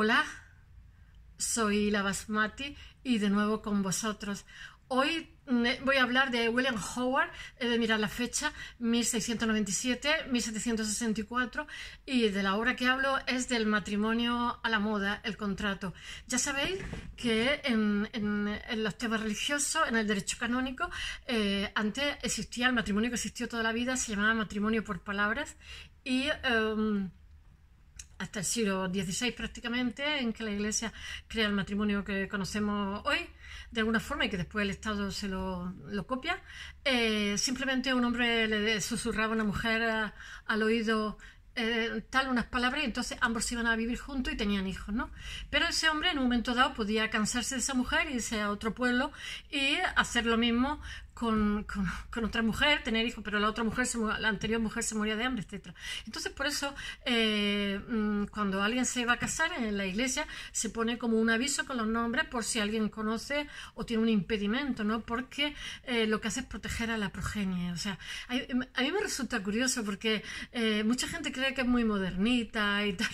Hola, soy la Basmati y de nuevo con vosotros. Hoy eh, voy a hablar de William Howard, he de mirar la fecha, 1697-1764, y de la obra que hablo es del matrimonio a la moda, el contrato. Ya sabéis que en, los temas religiosos, en el derecho canónico, eh, antes existía el matrimonio que existió toda la vida, se llamaba matrimonio por palabras, y... Em, hasta el siglo XVI prácticamente, en que la Iglesia crea el matrimonio que conocemos hoy, de alguna forma, y que después el Estado se lo, copia. Eh, simplemente un hombre le susurraba a una mujer al oído eh, tal unas palabras y entonces ambos iban a vivir juntos y tenían hijos, ¿no? Pero ese hombre en un momento dado podía cansarse de esa mujer, irse a otro pueblo y hacer lo mismo con, otra mujer, tener hijos, pero la otra mujer, se, la anterior mujer se moría de hambre, etc. Entonces, por eso, eh, mm, cuando alguien se va a casar en la iglesia, se pone como un aviso con los nombres por si alguien conoce o tiene un impedimento, ¿no? Porque eh, lo que hace es proteger a la progenie. O sea, a mí me resulta curioso porque eh, mucha gente cree que es muy modernita y tal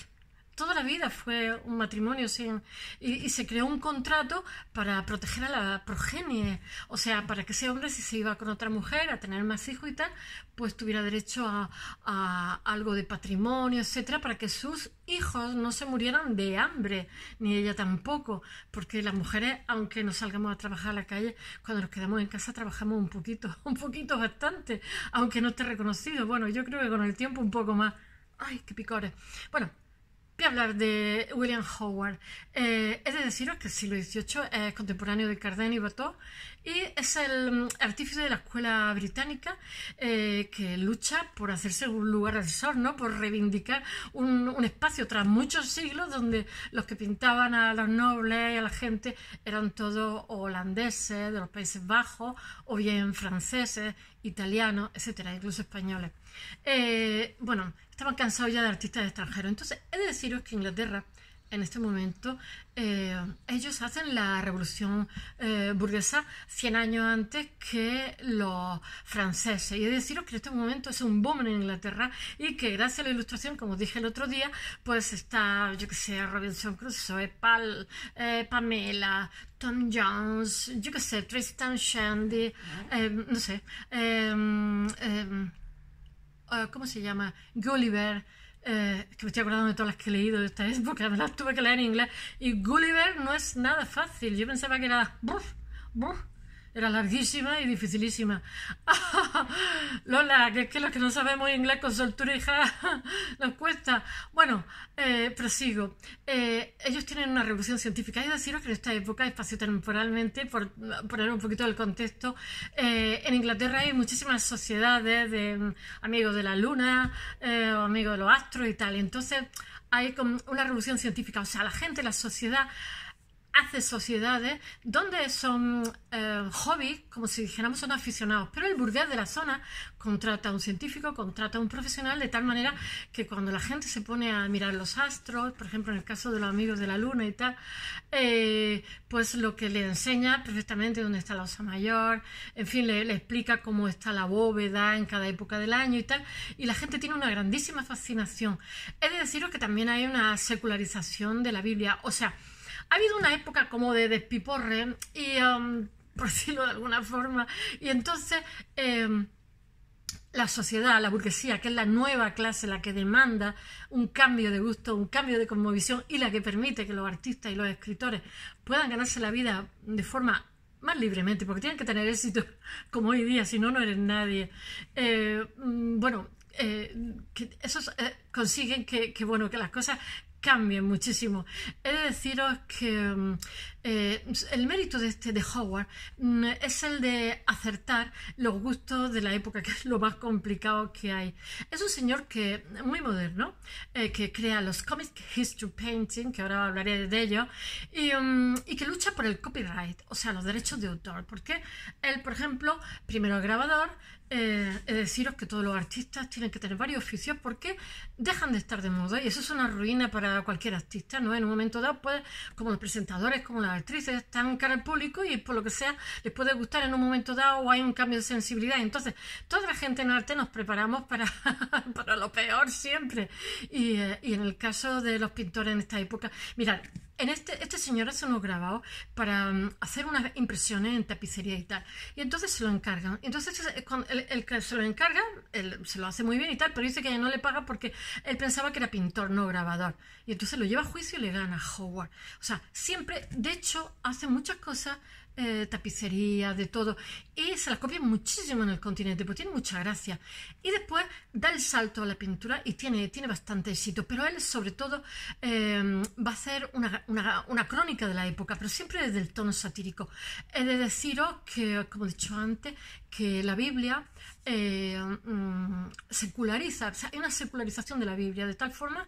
toda la vida fue un matrimonio sin, y, se creó un contrato para proteger a la progenie, o sea, para que ese hombre, si se iba con otra mujer a tener más hijos y tal, pues tuviera derecho a, a algo de patrimonio, etcétera, para que sus hijos no se murieran de hambre, ni ella tampoco, porque las mujeres, aunque no salgamos a trabajar a la calle, cuando nos quedamos en casa trabajamos un poquito, un poquito bastante, aunque no esté reconocido. Bueno, yo creo que con el tiempo un poco más. ¡Ay, qué picores! Bueno, Voy a hablar de William Howard. he eh, de deciros que el siglo XVIII eh, es contemporáneo de Carden y Bateau y es el mm, artífice de la escuela británica eh, que lucha por hacerse un lugar al sol, ¿no? por reivindicar un, un, espacio tras muchos siglos donde los que pintaban a los nobles y a la gente eran todos holandeses, de los Países Bajos, o bien franceses, italianos, etcétera, incluso españoles. Eh, bueno, estaba cansado ya de artistas extranjeros. Entonces, he de deciros que Inglaterra, en este momento, eh, ellos hacen la revolución eh, burguesa 100 años antes que los franceses. Y he de deciros que en este momento es un boom en Inglaterra y que gracias a la ilustración, como dije el otro día, pues está, yo que sé, Robinson Crusoe, Pamela, Tom Jones, yo que sé, Tristan Shandy, no sé. Ah, ¿cómo se llama? Gulliver, eh, que me estoy acordando de todas las que he leído de esta época, me las tuve que leer en inglés, y Gulliver no es nada fácil, yo pensaba que era... era larguísima y dificilísima. Lola, que es que los que no sabemos inglés con soltura y ja, nos cuesta. Bueno, eh, prosigo. Eh, ellos tienen una revolución científica. Hay que deciros que en esta época, espaciotemporalmente, por poner un poquito el contexto, eh, en Inglaterra hay muchísimas sociedades de mm, amigos de la luna, eh, o amigos de los astros y tal. Entonces, hay como una revolución científica. O sea, la gente, la sociedad hace sociedades donde son eh, hobbies, como si dijéramos son aficionados, pero el burgués de la zona contrata a un científico, contrata a un profesional, de tal manera que cuando la gente se pone a mirar los astros, por ejemplo en el caso de los amigos de la luna y tal, eh, pues lo que le enseña perfectamente dónde está la osa mayor, en fin, le, le explica cómo está la bóveda en cada época del año y tal, y la gente tiene una grandísima fascinación. He de deciros que también hay una secularización de la Biblia, o sea, ha habido una época como de despiporre, y, um, por decirlo de alguna forma, y entonces em, la sociedad, la burguesía, que es la nueva clase, la que demanda un cambio de gusto, un cambio de conmovisión y la que permite que los artistas y los escritores puedan ganarse la vida de forma más libremente, porque tienen que tener éxito como hoy día, si no, no eres nadie. Eh, mm, bueno, eh, que esos eh, consiguen que, que, bueno, que las cosas cambien muchísimo. He de deciros que mm, eh, el mérito de este de Howard mm, es el de acertar los gustos de la época, que es lo más complicado que hay. Es un señor que muy moderno, eh, que crea los comic History Painting, que ahora hablaré de ellos, mm, y, que lucha por el copyright, o sea, los derechos de autor, porque él, por ejemplo, primero grabador, eh, deciros que todos los artistas tienen que tener varios oficios porque dejan de estar de moda y eso es una ruina para cualquier artista, ¿no? En un momento dado, pues, como los presentadores, como las actrices, están cara al público y por lo que sea, les puede gustar en un momento dado o hay un cambio de sensibilidad. Entonces, toda la gente en arte nos preparamos para, para lo peor siempre. Y, eh, y en el caso de los pintores en esta época, mirad, en este, este señor hace unos grabados para mm, hacer unas impresiones en tapicería y tal. Y entonces se lo encargan. Entonces eh, el, que se lo encarga, se lo hace muy bien y tal, pero dice que no le paga porque él pensaba que era pintor, no grabador. Y entonces lo lleva a juicio y le gana a Howard. O sea, siempre, de hecho, hace muchas cosas eh, tapicería, de todo. Y se las copia muchísimo en el continente, porque tiene mucha gracia. Y después da el salto a la pintura y tiene, tiene bastante éxito. Pero él, sobre todo, em, va a hacer una, una, crónica de la época, pero siempre desde el tono satírico. He de deciros que, como he dicho antes, que la Biblia eh, mm, seculariza, o sea, hay una secularización de la Biblia, de tal forma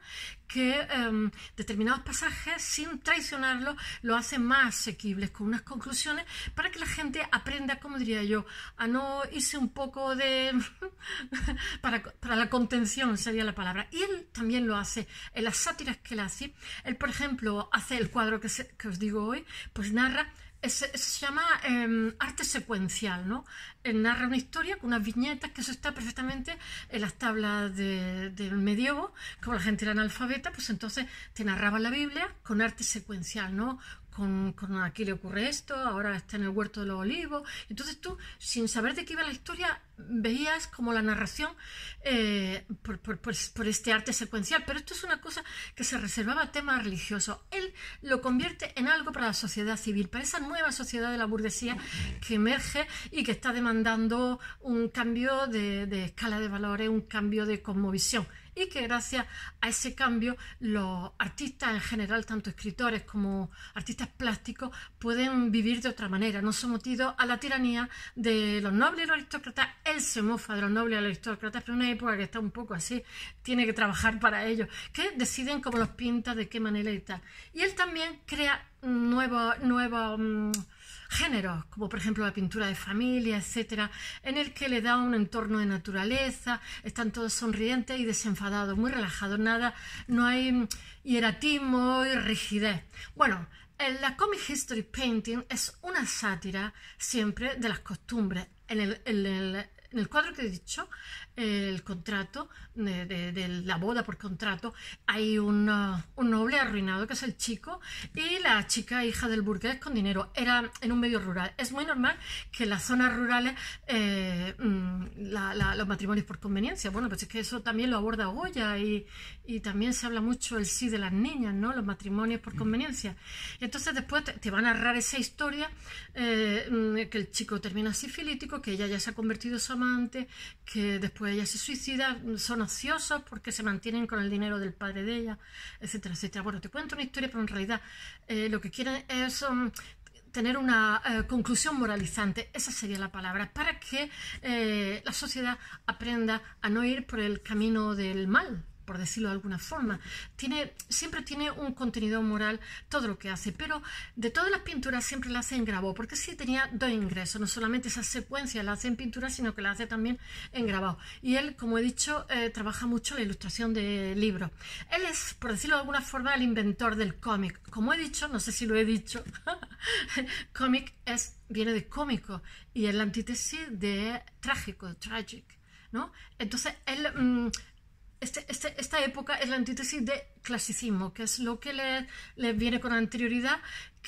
que em, determinados pasajes, sin traicionarlos, lo hacen más asequibles, con unas conclusiones, para que la gente aprenda, como diría yo, a no irse un poco de... para, la contención sería la palabra. Y él también lo hace en las sátiras que él hace. Él, por ejemplo, hace el cuadro que os digo hoy, pues narra se, se llama em, arte secuencial, ¿no? Eh, narra una historia con unas viñetas que eso está perfectamente en las tablas del medievo, como la gente era analfabeta, pues entonces te narraba la Biblia con arte secuencial, ¿no? con, aquí le ocurre esto, ahora está en el huerto de los olivos. Entonces tú, sin saber de qué iba la historia, veías como la narración eh, pues, por, este arte secuencial. Pero esto es una cosa que se reservaba a temas religiosos. Él lo convierte en algo para la sociedad civil, para esa nueva sociedad de la burguesía que emerge y que está demandando un cambio de, de escala de valores, un cambio de cosmovisión y que gracias a ese cambio los artistas en general, tanto escritores como artistas plásticos, pueden vivir de otra manera, no sometidos a la tiranía de los nobles y los aristócratas. Él se mofa de los nobles y los aristócratas, pero en una época que está un poco así, tiene que trabajar para ellos, que deciden cómo los pinta, de qué manera y Y él también crea nuevo nuevos mm, géneros, como por ejemplo la pintura de familia, etcétera, en el que le da un entorno de naturaleza, están todos sonrientes y desenfadados, muy relajados, nada, no hay hieratismo y rigidez. Bueno, la Comic History Painting es una sátira siempre de las costumbres. En el, en el cuadro que he dicho, el contrato, de, la boda por contrato, hay uh, un, noble arruinado que es el chico y la chica hija del burgués con dinero. Era en un medio rural. Es muy normal que en las zonas rurales eh, mm, los matrimonios por conveniencia. Bueno, pues es que eso también lo aborda Goya y, también se habla mucho el sí de las niñas, ¿no? Los matrimonios por mm. conveniencia. Entonces después te, va van a narrar esa historia, eh, mm, que el chico termina sifilítico, que ella ya se ha convertido en su amante, que después ella se suicida, son ociosos porque se mantienen con el dinero del padre de ella, etcétera, etcétera. Bueno, te cuento una historia, pero en realidad eh, lo que quieren es um, tener una eh, conclusión moralizante, esa sería la palabra, para que eh, la sociedad aprenda a no ir por el camino del mal, por decirlo de alguna forma. Tiene, siempre tiene un contenido moral todo lo que hace, pero de todas las pinturas siempre las hace en grabado, porque sí tenía dos ingresos, no solamente esa secuencia la hace en pintura, sino que la hace también en grabado. Y él, como he dicho, eh, trabaja mucho en ilustración de libros. Él es, por decirlo de alguna forma, el inventor del cómic. Como he dicho, no sé si lo he dicho, cómic es, viene de cómico y es la antítesis de trágico, tragic. ¿no? Entonces, él mm, este, este, esta época es la antítesis de clasicismo, que es lo que le, le viene con anterioridad,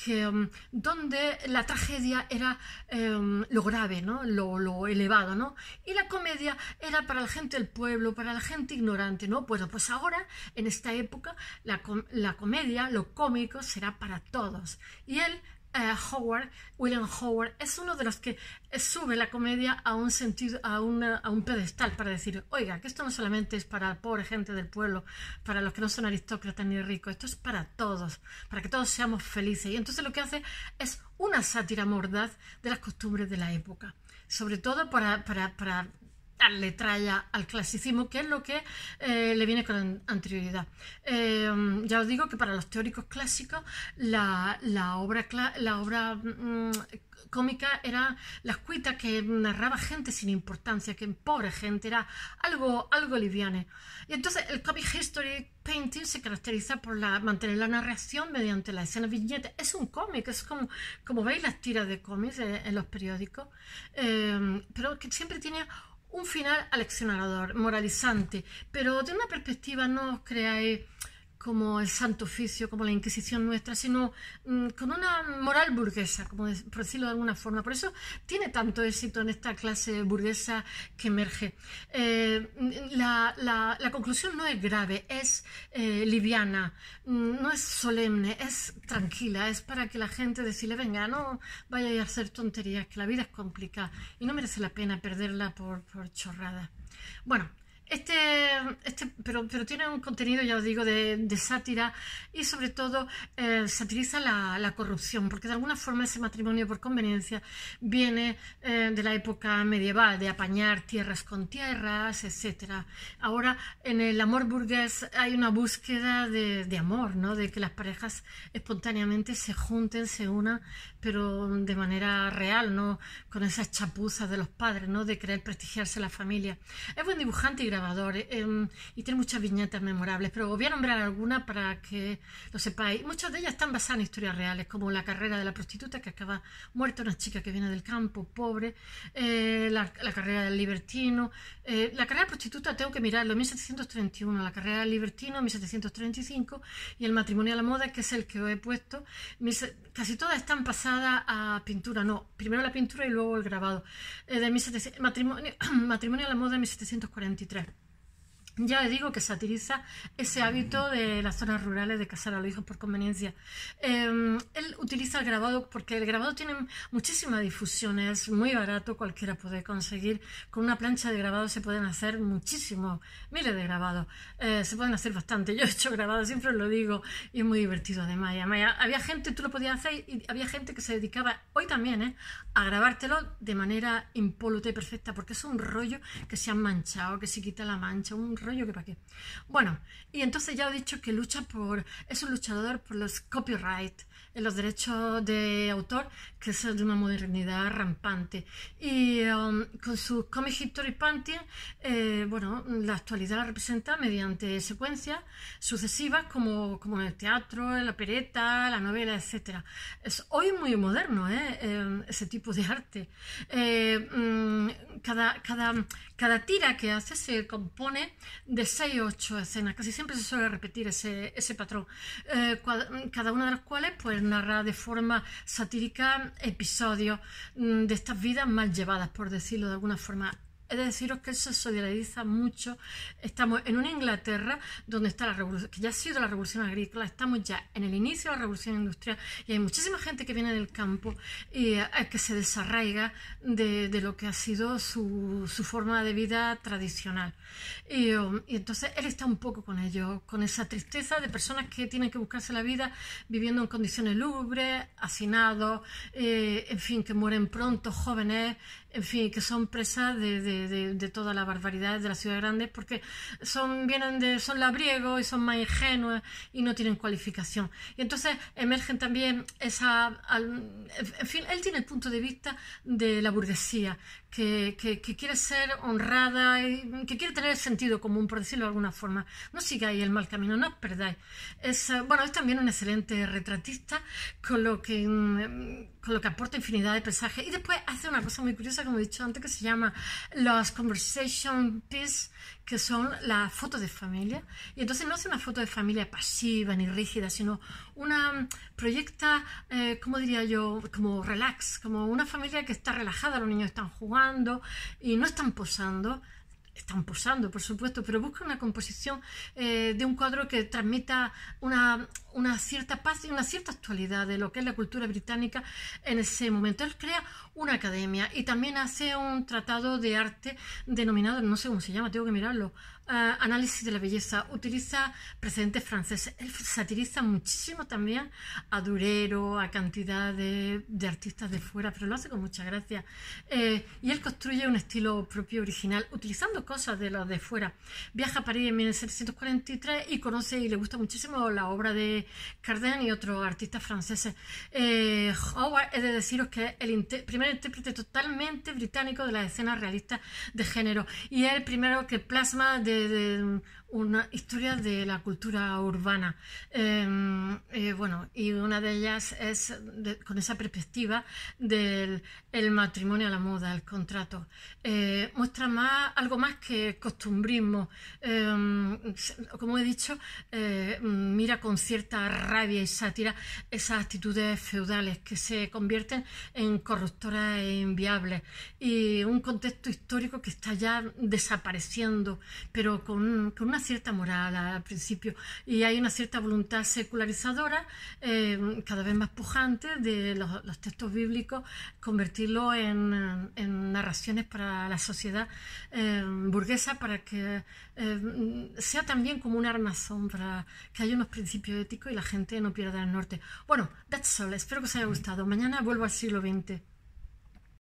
que, um, donde la tragedia era em, lo grave, ¿no? Lo, lo, elevado, ¿no? y la comedia era para la gente del pueblo, para la gente ignorante. ¿no? Bueno, pues ahora, en esta época, la, la comedia, lo cómico, será para todos. Y él eh, Howard, William Howard, es uno de los que sube la comedia a un sentido, a, a, un pedestal para decir, oiga, que esto no solamente es para pobre gente del pueblo, para los que no son aristócratas ni ricos, esto es para todos, para que todos seamos felices. Y entonces lo que hace es una sátira mordaz de las costumbres de la época, sobre todo para, para le trae al clasicismo, que es lo que eh, le viene con anterioridad. Em, ya os digo que para los teóricos clásicos la, la obra, la obra mm, cómica era la escuita que narraba gente sin importancia, que pobre gente, era algo, algo Y entonces el comic history painting se caracteriza por la, mantener la narración mediante la escena viñeta. Es un cómic, es como, como veis las tiras de cómics eh, en, los periódicos, em, pero que siempre tiene un final aleccionador, moralizante, pero de una perspectiva no os creáis como el Santo Oficio, como la Inquisición nuestra, sino mm, con una moral burguesa, como por decirlo de alguna forma. Por eso tiene tanto éxito en esta clase burguesa que emerge. Eh, la, conclusión no es grave, es eh, liviana, mm, no es solemne, es tranquila, es para que la gente decirle, venga, no vaya a hacer tonterías, que la vida es complicada y no merece la pena perderla por, por chorrada. Bueno, este, este, pero, pero tiene un contenido, ya os digo, de, sátira y sobre todo eh, satiriza la, corrupción, porque de alguna forma ese matrimonio por conveniencia viene eh, de la época medieval, de apañar tierras con tierras, etc. Ahora, en el amor burgués hay una búsqueda de, amor, ¿no? de que las parejas espontáneamente se junten, se unan, pero de manera real, no con esas chapuzas de los padres, ¿no? de querer prestigiarse la familia. Es buen dibujante y eh, em, y tiene muchas viñetas memorables, pero voy a nombrar algunas para que lo sepáis. Muchas de ellas están basadas en historias reales, como la carrera de la prostituta que acaba muerta, una chica que viene del campo, pobre, eh, la, carrera del libertino. Eh, la carrera de prostituta tengo que mirarlo, 1731, la carrera del libertino, 1735, y el matrimonio a la moda, que es el que he puesto. Casi todas están pasadas a pintura, no, primero la pintura y luego el grabado. de matrimonio, matrimonio a la moda, 1743. Ya le digo que satiriza ese hábito de las zonas rurales de casar a los hijos por conveniencia. Em, él utiliza el grabado porque el grabado tiene muchísima difusión, es muy barato, cualquiera puede conseguir. Con una plancha de grabado se pueden hacer muchísimos, miles de grabados. Eh, se pueden hacer bastante. Yo he hecho grabado, siempre os lo digo, y es muy divertido además. había gente, tú lo podías hacer, y había gente que se dedicaba, hoy también, eh, a grabártelo de manera impóluta y perfecta, porque es un rollo que se han manchado, que se quita la mancha, un que para Bueno, y entonces ya he dicho que lucha por, es un luchador por los copyright, en los derechos de autor, que es de una modernidad rampante. Y um, con su comic history eh, bueno, la actualidad la representa mediante secuencias sucesivas, como, como en el teatro, en la pereta, la novela, etc. Es hoy muy moderno eh, em, ese tipo de arte. Eh, mm, cada, cada, cada tira que hace se compone de 6 o 8 escenas, casi siempre se suele repetir ese, ese patrón, eh, cada una de las cuales, pues, narrar de forma satírica episodios mm, de estas vidas mal llevadas, por decirlo de alguna forma. Es de deciros que eso se solidariza mucho. Estamos en una Inglaterra donde está la revolución, que ya ha sido la revolución agrícola, estamos ya en el inicio de la revolución industrial y hay muchísima gente que viene del campo y eh, que se desarraiga de, lo que ha sido su, forma de vida tradicional. Um, y, entonces él está un poco con ello, con esa tristeza de personas que tienen que buscarse la vida viviendo en condiciones lúgubres, hacinados, eh, en fin, que mueren pronto, jóvenes, en fin, que son presas de, de, de, de todas las barbaridades de las ciudades grandes porque son, vienen de, son labriegos y son más ingenuos y no tienen cualificación. Y entonces emergen también esa... en fin, él tiene el punto de vista de la burguesía, que, quiere ser honrada, y que quiere tener sentido común, por decirlo de alguna forma. No sigáis el mal camino, no perdáis. Es, eh, bueno, es también un excelente retratista, con lo, que, mm, con lo que aporta infinidad de paisajes. Y después hace una cosa muy curiosa, como he dicho antes, que se llama las conversation pieces, que son las fotos de familia. Y entonces no hace una foto de familia pasiva ni rígida, sino una mm, proyecta, eh, como diría yo, como relax, como una familia que está relajada, los niños están jugando y no están posando, están posando, por supuesto, pero busca una composición eh, de un cuadro que transmita una, una cierta paz y una cierta actualidad de lo que es la cultura británica en ese momento. Él crea una academia y también hace un tratado de arte denominado, no sé cómo se llama, tengo que mirarlo, eh, Análisis de la Belleza. Utiliza precedentes franceses. Él satiriza muchísimo también a Durero, a cantidad de, artistas de fuera, pero lo hace con mucha gracia. Eh, y él construye un estilo propio original, utilizando cosas de los de fuera. Viaja a París en 1743 y conoce y le gusta muchísimo la obra de Carden y otros artistas franceses. Eh, Howard, es de deciros que es el primer intérprete totalmente británico de la escena realista de género y es el primero que plasma una historia de la cultura urbana. Em, eh, bueno, y una de ellas es con esa perspectiva del matrimonio a la moda, el contrato. Eh, muestra más, algo más que costumbrismo. Em, como he dicho, mira con cierta rabia y sátira esas actitudes feudales que se convierten en corruptoras e inviables y un contexto histórico que está ya desapareciendo, pero con, una cierta moral al principio y hay una cierta voluntad secularizadora eh, cada vez más pujante de los, textos bíblicos, convertirlo en, narraciones para la sociedad eh, burguesa para que eh, sea también como un arma sombra, que haya unos principios éticos y la gente no pierda el norte. Bueno, that's all. Espero que os haya gustado. Mañana vuelvo al siglo XX.